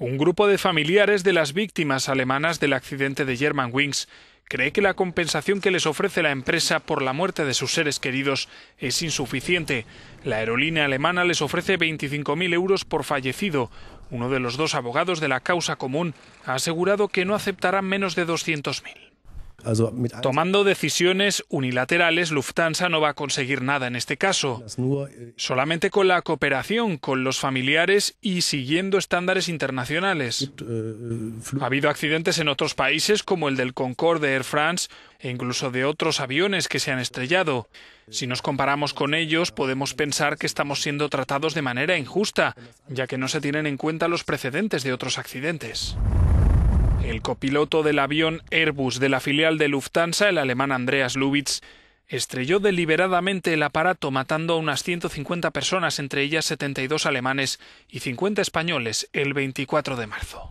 Un grupo de familiares de las víctimas alemanas del accidente de Germanwings cree que la compensación que les ofrece la empresa por la muerte de sus seres queridos es insuficiente. La aerolínea alemana les ofrece 25.000 euros por fallecido. Uno de los dos abogados de la causa común ha asegurado que no aceptarán menos de 200.000. Tomando decisiones unilaterales, Lufthansa no va a conseguir nada en este caso. Eh, Solamente con la cooperación con los familiares y siguiendo estándares internacionales. Äh, äh, ha habido accidentes en otros países como el del Concorde Air France e incluso de otros aviones que se han estrellado. Si nos comparamos con ellos, podemos pensar que estamos siendo tratados de manera injusta, ya que no se tienen en cuenta los precedentes de otros accidentes. El copiloto del avión Airbus de la filial de Lufthansa, el alemán Andreas Lubitz, estrelló deliberadamente el aparato matando a unas 150 personas, entre ellas 72 alemanes y 50 españoles, el 24 de marzo.